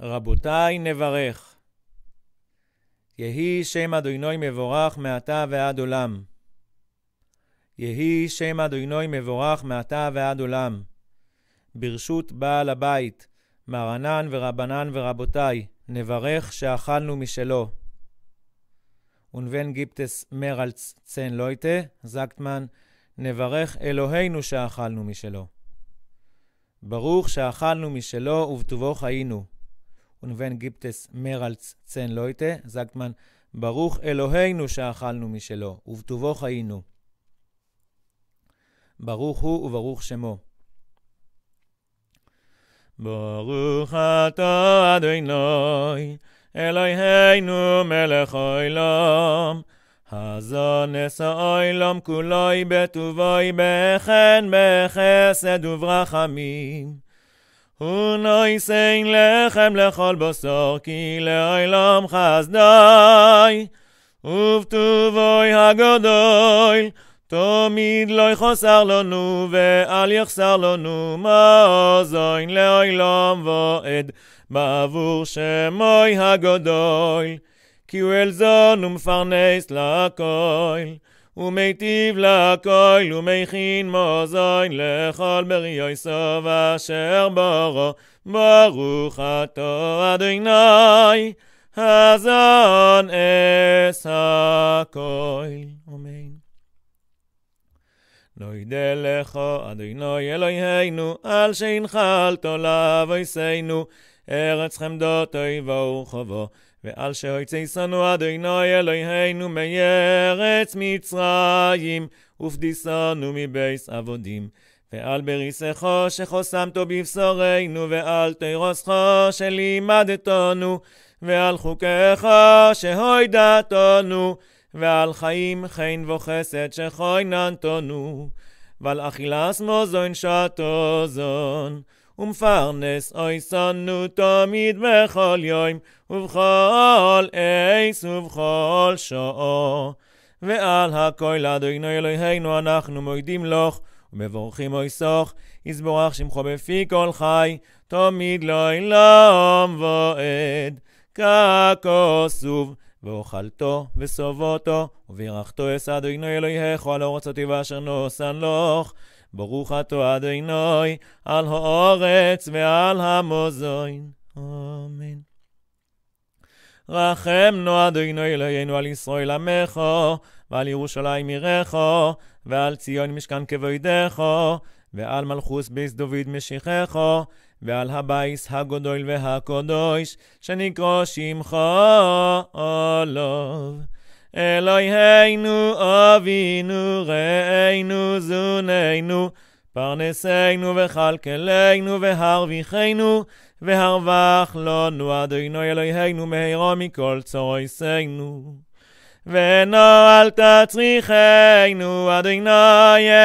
רבותיי נברך. יהי שם אדוני מבורך מעתה ועד עולם. יהי שם אדוני מבורך מעתה ועד עולם. ברשות בעל הבית, מרנן ורבנן ורבותיי, נברך שאכלנו משלו. ונבן גיפטס מרלץ צן לויטה, זקטמן, נברך אלוהינו שאכלנו משלו. ברוך שאכלנו משלו ובטובו חיינו. und wenn gibt es mehr als zehn ברוך אלוהינו שאכלנו משלו, ובטובו חיינו. ברוך הוא וברוך שמו. ברוך אתה אדוני, אלוהינו מלך העולם, חזון נשא עולם כולוי בטובוי בחן בחסד וברחמים. הו נוי סיין לחם לחול בוסור, כי לאי לום חזדאי, ובתובוי הגודול, תמיד לאי חוסר לנו ואל יחסר לנו מזון, לאי לום וועד בעבור שמוי הגודול, כי הוא אל זון ומפרנס לכל. ומיטיב לכל, ומכין מוזוין לכל בריאי סוב אשר בורו, ברוך אתה אדוני, הזון אס הכל. לא ידע לך, אדוני אלוהינו, על שהנחלת לאבויסנו, ארץ חמדות אויבו וחובו, ועל שנו אדוני אלוהינו מארץ מצרים, ופדיסנו מבייס עבודים. ועל בריסך שחוסמתו בבשורנו, ועל תירוס חושך לימדתנו, ועל חוקיך שהוידתנו. ועל חיים חן וחסד שכוינן תונו, ועל אכילס מוזון שתו זון. ומפרנס אוי שנו תמיד בכל יום, ובכל עץ ובכל שואו. ועל הכל אדוני אלוהינו אנחנו מועדים לך, ומבורכים אוי סוך, יזבורך שמחו בפי כל חי, תמיד לא אלום ועד, ככוסוב. ואוכלתו וסובותו, ובירכתו אשא אדוני אלוהיך, ועל אור הצותי ואשר נוסן לוך. ברוך אתה אדוני, על האורץ ועל המוזוין. אמן. רחמנו אדוני אלוהינו על ישראל עמך, ועל ירושלים עירך, ועל ציון משכן כבודך, ועל מלכוס ביס דוד משיחך, ועל הבייס הגדול והקדוש, שנקרא שמחו עליו. אלוהינו, אבינו, רעינו, זוננו, פרנסנו וכלכלנו והרוויחנו, והרווח לנו, אדינו אלוהינו, מהרה מכל סנו. ונו אל תצריכנו, אדינו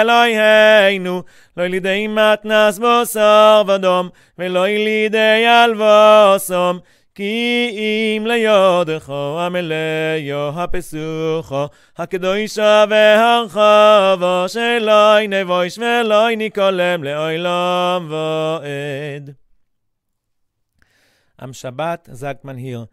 אלוהינו, לא ילידי מתנס בוסר ודום, ולא ילידי אלבוסום, כי אם ליודכו המלאיו הפסוכו, הקדושו והרחובו, שלוי נבויש ולוי ניקולם לעולם ועד. עם שבת זגמן היר.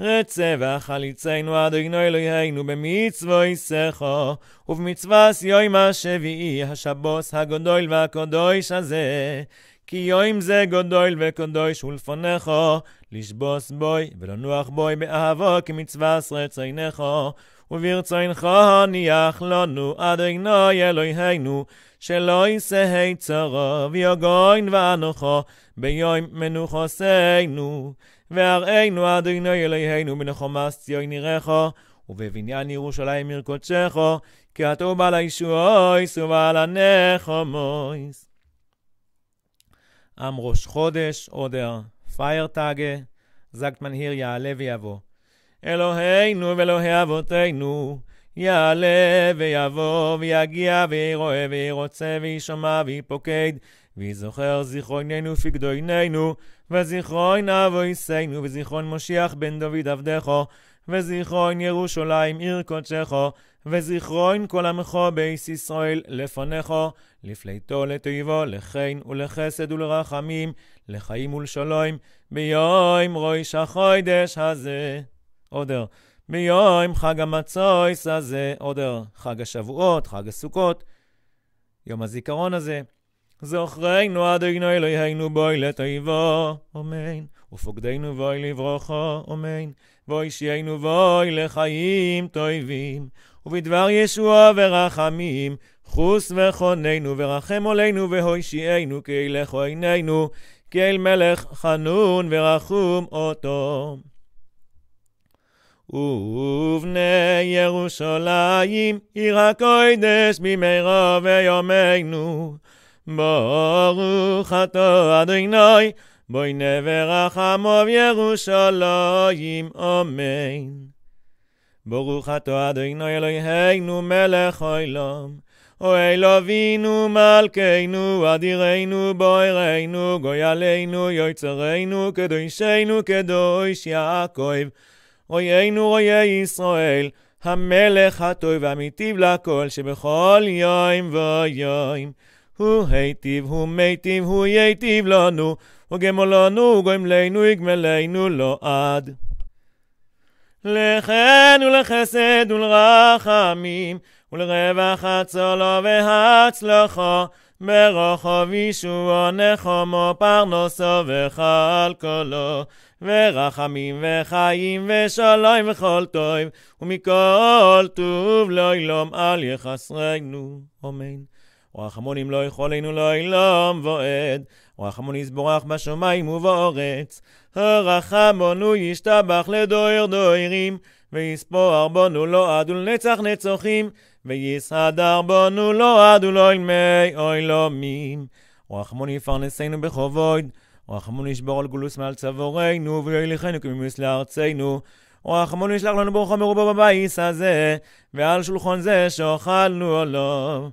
רצה וחליצנו עד עגנו אלוהינו לא במצווה יסכו, ובמצווה סיום השביעי, השבוס הגדול והקדוש הזה. כי יום זה גדול וקדוש ולפונכו, לשבוס בוי ולנוח בוי באהבו כמצווה רצינכו. וברצונך ניח לנו עד אלוהינו, שלא יישא צרו ויוגוין ואנוכו ביום מנוחוסנו. והראינו אדוני אלוהינו בנחומס ציון נירךו, ובבניין ירושלים עיר אתה הוא בעל הישועויס ועל הנחומויס. עם ראש חודש, עודר, פייר טאגה, זגת מנהיר יעלה ויבוא. אלוהינו ואלוהי אבותינו, יעלה ויבוא ויגיע וירואה וירוצה וישמע ויפוקד ויזוכר זיכרוננו פקדויננו, וזיכרון אבויסנו, וזיכרון משיח בן דוד עבדךו, וזיכרון ירושלים עיר קודשךו, וזיכרון כל עמך בייס ישראל לפניךו, לפליטו לטיבו, לחין ולחסד ולרחמים, לחיים ולשלום, ביום ראש החודש הזה. עודר. ביום חג המצויס הזה, עודר. חג השבועות, חג הסוכות, יום הזיכרון הזה. זוכרנו אדינו אלוהינו בואי לתיבו, אמן. ופוקדנו בואי לברוכו, אמן. וישיינו בואי לחיים טובים. ובדבר ישוע ורחמים, חוס וחוננו ורחם עולנו כי כהילך עינינו, אל מלך חנון ורחום אותו. ובני ירושלים, עיר הקודש במהרה ויומנו. ברוך אתה אדוני, בואי נברך עמו ירושלים, אמן. ברוך אתה אדוני אלוהינו מלך העולם, אוהי לווינו מלכנו, אדירנו בוערנו, גוילנו יוצרנו, קדושנו קדוש יעקב. רואיינו רואיי ישראל, המלך הטוב והמיטיב לכל, שבכל יום ויום. הוא היטיב, הוא מיטיב, הוא ייטיב לנו, הוגמו לנו, גמלנו, יגמלנו, לא עד. לכן ולחסד ולרחמים, ולרווח הצולו והצלחו, ברוחו וישועו נחומו פרנסו וכל קולו, ורחמים וחיים ושלום וכל טוב, ומכל טוב לא ילום על יחסרנו. אמן. אם לא יכולנו לא אילום ועד, רחמון יסבורך בשמיים ובאורץ. הרחמון הוא ישתבח לדויר דוירים, ויספור בונו לו לא עד ולנצח נצוחים, ויסהדר בונו לו לא עד ולא מי אוי לא מים. רחמון יפרנסנו בכבוד, רחמון ישבור על גולוס מעל צווארנו, ויוליכנו כמימוס לארצנו. רחמון ישלח לנו ברוך המרובו בבייס הזה, ועל שולחון זה שאוכלנו עליו.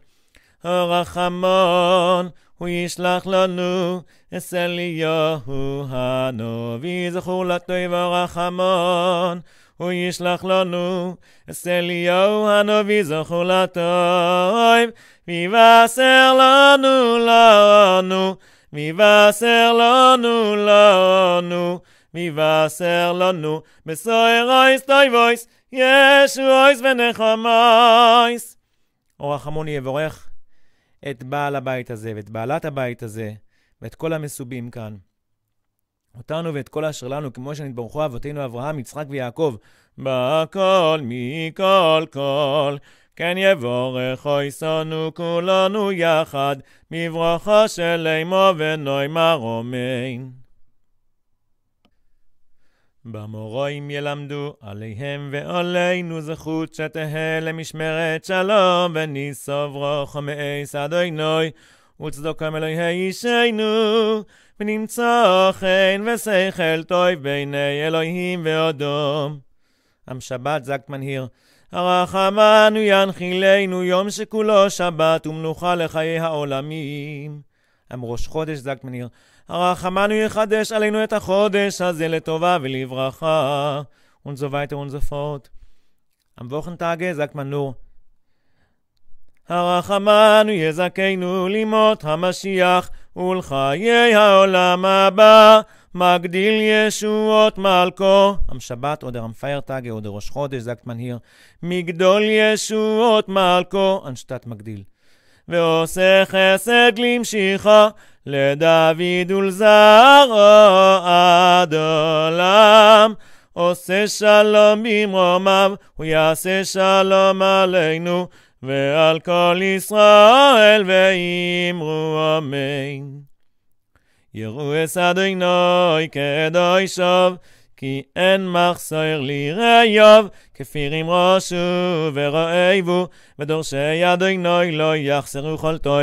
הורחנו, הוא ישלך לנו, אסל יהואה נו, וזכור לטוב. הורחמו, הוא ישלך לנו, אסל יהואה נו, וזכור לטוב. ו�י לינו, לינו, ובahh נror נור, לduct נור, ובahh נור, ל incumbent. וסאיר איסט עוייס, ישעו איס בנחמויס. את בעל הבית הזה ואת בעלת הבית הזה ואת כל המסובים כאן. אותנו ואת כל אשר לנו, כמו שנתברכו אבותינו אברהם, יצחק ויעקב. בכל מכל כל, כן יבורך אוי שונו כולנו יחד, מברכו של אימו ונוי אומן. במורואים ילמדו עליהם ועלינו זכות שתהא למשמרת שלום וניסוב רוחו מעש אדוני וצדוקם אלוהי אישנו ונמצא חן ושכל טוב בעיני אלוהים ואודום. עם שבת זקט מנהיר הרחמנו ינחילנו יום שכולו שבת ומנוחה לחיי העולמים. עם ראש חודש זקט מנהיר הרחמנו יחדש עלינו את החודש הזה לטובה ולברכה. Und so weiter und so fort. Am יזכנו לימות המשיח ולחיי העולם הבא, מגדיל ישועות מלכו. עם שבת, עוד ארם Feiertage oder Rosh Chodesh sagt man hier, מגדול ישועות מלכו, אנשתת מגדיל. ועושה חסד למשיחו, לדוד ולזרעו עד עולם. עושה שלום במרומיו, הוא יעשה שלום עלינו, ועל כל ישראל ואמרו אמן. יראו אס אדוני כדוי שוב, כי אין מחסר לי ראיוב, כפיר ימרושו ורואבו, ודורשי אדינוי לא יחסרו כל טוב.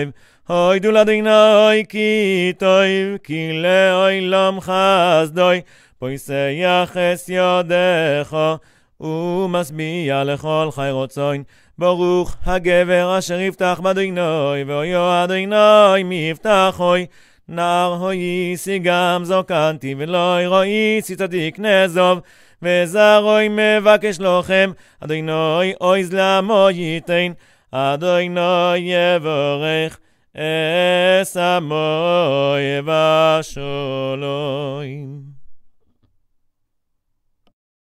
אוי דו לדינוי כי טוב, כי לעולם חסדוי, פויסי יחס יודךו. ומשביע לכל חי רצון. ברוך הגבר אשר יפתח בדינוי, ואויו אדינוי יפתח אוי. נער הויסי גם זו קנטי ולוי רויסי צדיק נזוב וזרוי מבקש לוחם אדוי נוי אוי זלמו ייתן אדוי נוי יבורך אס עמו יבשו